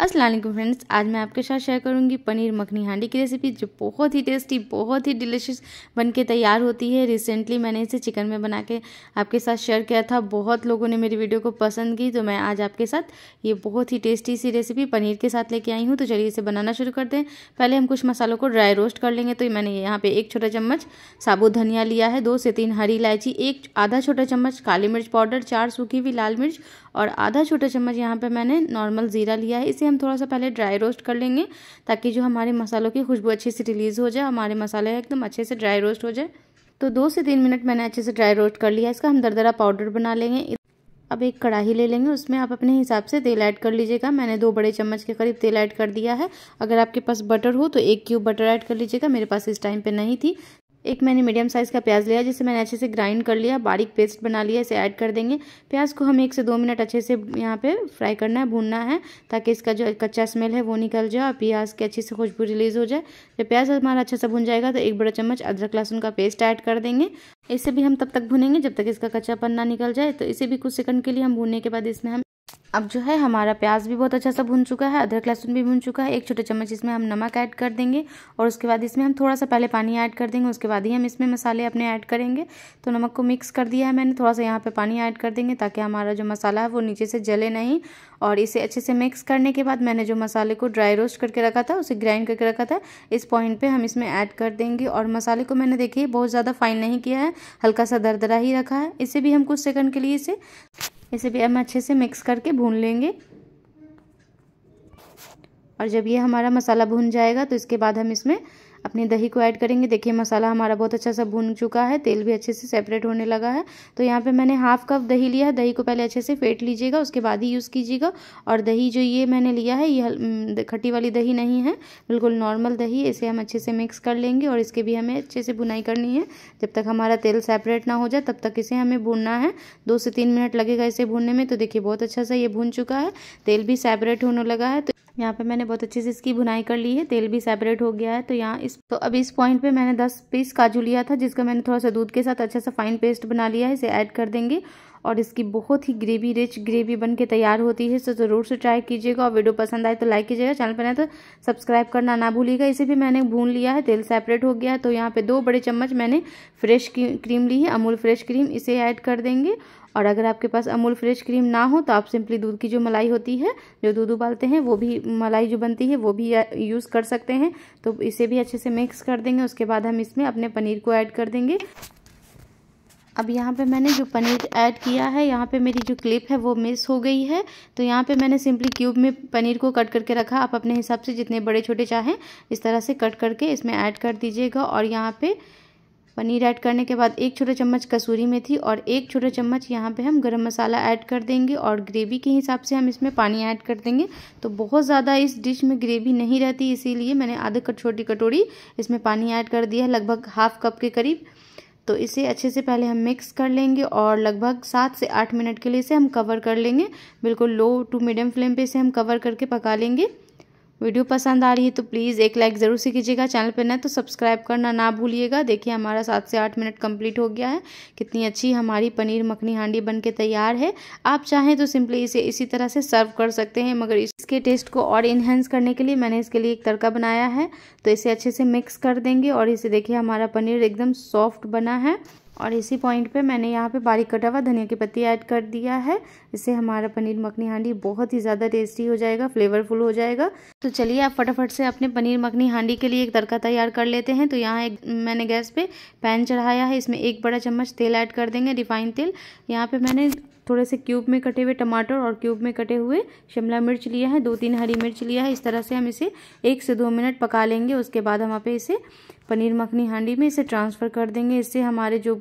Aslam friends आज मैं आपके साथ शेयर करूंगी पनीर मखनी हांडी की रेसिपी जो बहुत ही टेस्टी बहुत ही डिलिशियस बन के तैयार होती है रिसेंटली मैंने इसे चिकन में बना के आपके साथ शेयर किया था बहुत लोगों ने मेरी वीडियो को पसंद की तो मैं आज आपके साथ ये बहुत ही टेस्टी सी रेसिपी पनीर के साथ लेके आई हूँ तो चलिए इसे बनाना शुरू करते हैं पहले हम कुछ मसालों को ड्राई रोस्ट कर लेंगे तो मैंने यहाँ पर एक छोटा चम्मच साबुत धनिया लिया है दो से तीन हरी इलायची एक आधा छोटा चम्मच काली मिर्च पाउडर चार सूखी हुई लाल मिर्च और आधा छोटा चम्मच यहाँ पे मैंने नॉर्मल ज़ीरा लिया है इसे हम थोड़ा सा पहले ड्राई रोस्ट कर लेंगे ताकि जो हमारे मसालों की खुशबू अच्छे से रिलीज़ हो जाए हमारे मसाले एकदम अच्छे से ड्राई रोस्ट हो जाए तो दो से तीन मिनट मैंने अच्छे से ड्राई रोस्ट कर लिया इसका हम दरदरा पाउडर बना लेंगे अब एक कढ़ाई ले लेंगे उसमें आप अपने हिसाब से तेल ऐड कर लीजिएगा मैंने दो बड़े चम्मच के करीब तेल ऐड कर दिया है अगर आपके पास बटर हो तो एक क्यूब बटर ऐड कर लीजिएगा मेरे पास इस टाइम पे नहीं थी एक मैंने मीडियम साइज़ का प्याज लिया जिसे मैंने अच्छे से ग्राइंड कर लिया बारीक पेस्ट बना लिया इसे ऐड कर देंगे प्याज को हमें एक से दो मिनट अच्छे से यहाँ पे फ्राई करना है भूनना है ताकि इसका जो कच्चा स्मेल है वो निकल जाए और प्याज की अच्छी से खुशबू रिलीज़ हो जाए जब प्याज हमारा अच्छा से भून जाएगा तो एक बड़ा चम्मच अदरक लहसुन का पेस्ट ऐड कर देंगे इसे भी हम तब तक भुनेंगे जब तक इसका कच्चा पन्ना निकल जाए तो इसे भी कुछ सेकंड के लिए हम भूनने के बाद इसमें हम अब जो है हमारा प्याज भी बहुत अच्छा सा भुन चुका है अदरक लहसुन भी भुन चुका है एक छोटे चम्मच इसमें हम नमक ऐड कर देंगे और उसके बाद इसमें हम थोड़ा सा पहले पानी ऐड कर देंगे उसके बाद ही हम इसमें मसाले अपने ऐड करेंगे तो नमक को मिक्स कर दिया है मैंने थोड़ा सा यहाँ पे पानी ऐड कर देंगे ताकि हमारा जो मसाला है वो नीचे से जले नहीं और इसे अच्छे से मिक्स करने के बाद मैंने जो मसाले को ड्राई रोस्ट करके रखा था उसे ग्राइंड करके रखा था इस पॉइंट पर हम इसमें ऐड कर देंगे और मसाले को मैंने देखिए बहुत ज़्यादा फाइन नहीं किया है हल्का सा दरदरा ही रखा है इसे भी हम कुछ सेकंड के लिए इसे इसे भी हम अच्छे से मिक्स करके भून लेंगे और जब ये हमारा मसाला भून जाएगा तो इसके बाद हम इसमें अपने दही को ऐड करेंगे देखिए मसाला हमारा बहुत अच्छा सा भून चुका है तेल भी अच्छे से सेपरेट होने लगा है तो यहाँ पे मैंने हाफ कप दही लिया है दही को पहले अच्छे से फेंट लीजिएगा उसके बाद ही यूज़ कीजिएगा और दही जो ये मैंने लिया है ये खट्टी वाली दही नहीं है बिल्कुल नॉर्मल दही इसे हम अच्छे से मिक्स कर लेंगे और इसके भी हमें अच्छे से बुनाई करनी है जब तक हमारा तेल सेपरेट ना हो जाए तब तक इसे हमें भूनना है दो से तीन मिनट लगेगा इसे भूनने में तो देखिए बहुत अच्छा सा ये भून चुका है तेल भी सेपरेट होने लगा है तो यहाँ पे मैंने बहुत अच्छे से इसकी भुनाई कर ली है तेल भी सेपरेट हो गया है तो यहाँ इस तो अभी इस पॉइंट पे मैंने 10 पीस काजू लिया था जिसका मैंने थोड़ा सा दूध के साथ अच्छा सा फाइन पेस्ट बना लिया है इसे ऐड कर देंगे और इसकी बहुत ही ग्रेवी रिच ग्रेवी बन के तैयार होती है तो ज़रूर से ट्राई कीजिएगा और वीडियो पसंद आए तो लाइक कीजिएगा चैनल पर नहीं तो सब्सक्राइब करना ना भूलिएगा इसे भी मैंने भून लिया है तेल सेपरेट हो गया है तो यहाँ पे दो बड़े चम्मच मैंने फ्रेश क्रीम ली है अमूल फ्रेश क्रीम इसे ऐड कर देंगे और अगर आपके पास अमूल फ्रेश क्रीम ना हो तो आप सिंपली दूध की जो मलाई होती है जो दूध उबालते हैं वो भी मलाई जो बनती है वो भी यूज़ कर सकते हैं तो इसे भी अच्छे से मिक्स कर देंगे उसके बाद हम इसमें अपने पनीर को ऐड कर देंगे अब यहाँ पे मैंने जो पनीर ऐड किया है यहाँ पे मेरी जो क्लिप है वो मिस हो गई है तो यहाँ पे मैंने सिंपली क्यूब में पनीर को कट करके रखा आप अपने हिसाब से जितने बड़े छोटे चाहें इस तरह से कट करके इसमें ऐड कर दीजिएगा और यहाँ पे पनीर ऐड करने के बाद एक छोटा चम्मच कसूरी मेथी और एक छोटा चम्मच यहाँ पे हम गरम मसाला ऐड कर देंगे और ग्रेवी के हिसाब से हम इसमें पानी ऐड कर देंगे तो बहुत ज़्यादा इस डिश में ग्रेवी नहीं रहती इसीलिए मैंने आधा कट छोटी कटोरी इसमें पानी ऐड कर दिया है लगभग हाफ कप के करीब तो इसे अच्छे से पहले हम मिक्स कर लेंगे और लगभग सात से आठ मिनट के लिए इसे हम कवर कर लेंगे बिल्कुल लो टू मीडियम फ्लेम पर इसे हम कवर करके पका लेंगे वीडियो पसंद आ रही है तो प्लीज़ एक लाइक ज़रूर से कीजिएगा चैनल पर ना तो सब्सक्राइब करना ना भूलिएगा देखिए हमारा सात से आठ मिनट कंप्लीट हो गया है कितनी अच्छी हमारी पनीर मखनी हांडी बन के तैयार है आप चाहें तो सिंपली इसे इसी तरह से सर्व कर सकते हैं मगर इसके टेस्ट को और इन्हेंस करने के लिए मैंने इसके लिए एक तड़का बनाया है तो इसे अच्छे से मिक्स कर देंगे और इसे देखिए हमारा पनीर एकदम सॉफ्ट बना है और इसी पॉइंट पे मैंने यहाँ पे बारीक कटा हुआ धनिया की पत्ती ऐड कर दिया है इससे हमारा पनीर मखनी हांडी बहुत ही ज़्यादा टेस्टी हो जाएगा फ्लेवरफुल हो जाएगा तो चलिए आप फटाफट से अपने पनीर मखनी हांडी के लिए एक तड़का तैयार कर लेते हैं तो यहाँ एक मैंने गैस पर पैन चढ़ाया है इसमें एक बड़ा चम्मच तेल ऐड कर देंगे रिफाइंड तेल यहाँ पर मैंने थोड़े से क्यूब में कटे हुए टमाटर और क्यूब में कटे हुए शिमला मिर्च लिया है दो तीन हरी मिर्च लिया है इस तरह से हम इसे एक से दो मिनट पका लेंगे उसके बाद हम आप इसे पनीर मखनी हांडी में इसे ट्रांसफ़र कर देंगे इससे हमारे जो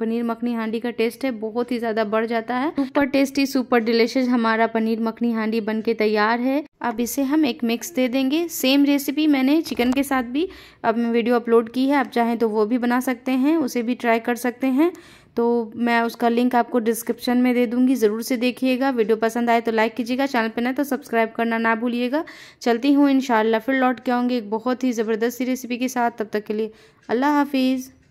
पनीर मखनी हांडी का टेस्ट है बहुत ही ज़्यादा बढ़ जाता है सुपर टेस्टी सुपर डिलिशियस हमारा पनीर मखनी हांडी बन के तैयार है अब इसे हम एक मिक्स दे देंगे सेम रेसिपी मैंने चिकन के साथ भी अब वीडियो अपलोड की है आप चाहें तो वो भी बना सकते हैं उसे भी ट्राई कर सकते हैं तो मैं उसका लिंक आपको डिस्क्रिप्शन में दे दूंगी ज़रूर से देखिएगा वीडियो पसंद आए तो लाइक कीजिएगा चैनल पर ना तो सब्सक्राइब करना ना भूलिएगा चलती हूँ इन फिर लौट के आऊँगी एक बहुत ही ज़बरदस्त रेसिपी के साथ तब तक के लिए अल्लाह हाफिज़